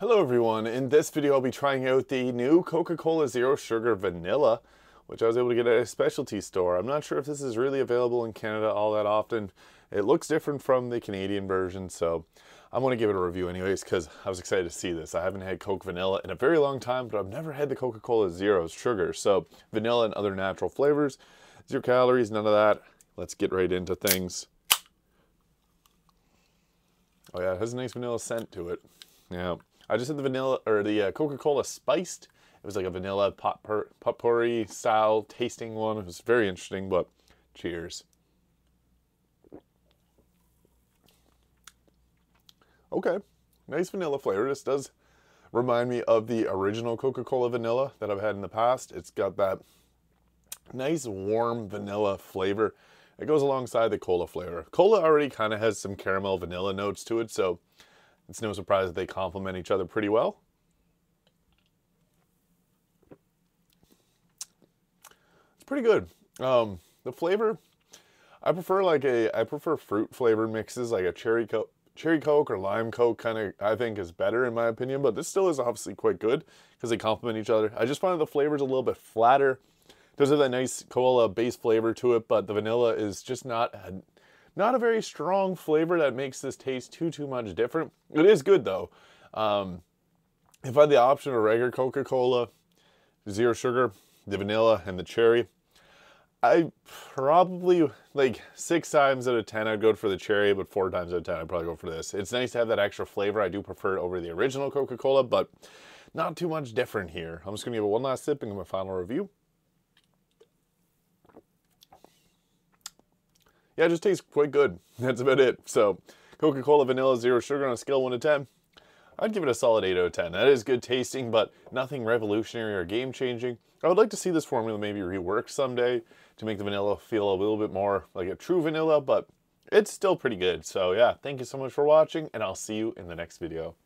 Hello everyone, in this video I'll be trying out the new Coca-Cola Zero Sugar Vanilla, which I was able to get at a specialty store. I'm not sure if this is really available in Canada all that often. It looks different from the Canadian version, so I'm gonna give it a review anyways because I was excited to see this. I haven't had Coke Vanilla in a very long time, but I've never had the Coca-Cola Zero Sugar, so vanilla and other natural flavors, zero calories, none of that. Let's get right into things. Oh yeah, it has a nice vanilla scent to it. Yeah. I just had the vanilla or the uh, Coca-Cola spiced. It was like a vanilla pot potpourri style tasting one. It was very interesting, but cheers. Okay, nice vanilla flavor. This does remind me of the original Coca-Cola vanilla that I've had in the past. It's got that nice warm vanilla flavor. It goes alongside the cola flavor. Cola already kind of has some caramel vanilla notes to it, so it's no surprise that they complement each other pretty well. It's pretty good. Um, the flavor, I prefer like a, I prefer fruit flavored mixes, like a cherry coke, cherry coke or lime coke kind of, I think is better in my opinion, but this still is obviously quite good because they complement each other. I just find the flavors a little bit flatter. Does have that nice cola base flavor to it, but the vanilla is just not, not a very strong flavor that makes this taste too, too much different. It is good though. Um, if I had the option of regular Coca-Cola, zero sugar, the vanilla, and the cherry, I probably, like six times out of 10, I'd go for the cherry, but four times out of 10, I'd probably go for this. It's nice to have that extra flavor. I do prefer it over the original Coca-Cola, but not too much different here. I'm just gonna give it one last sip and give my final review. yeah, it just tastes quite good. That's about it. So Coca-Cola Vanilla Zero Sugar on a scale 1 to 10, I'd give it a solid 8 out of 10. That is good tasting, but nothing revolutionary or game-changing. I would like to see this formula maybe reworked someday to make the vanilla feel a little bit more like a true vanilla, but it's still pretty good. So yeah, thank you so much for watching, and I'll see you in the next video.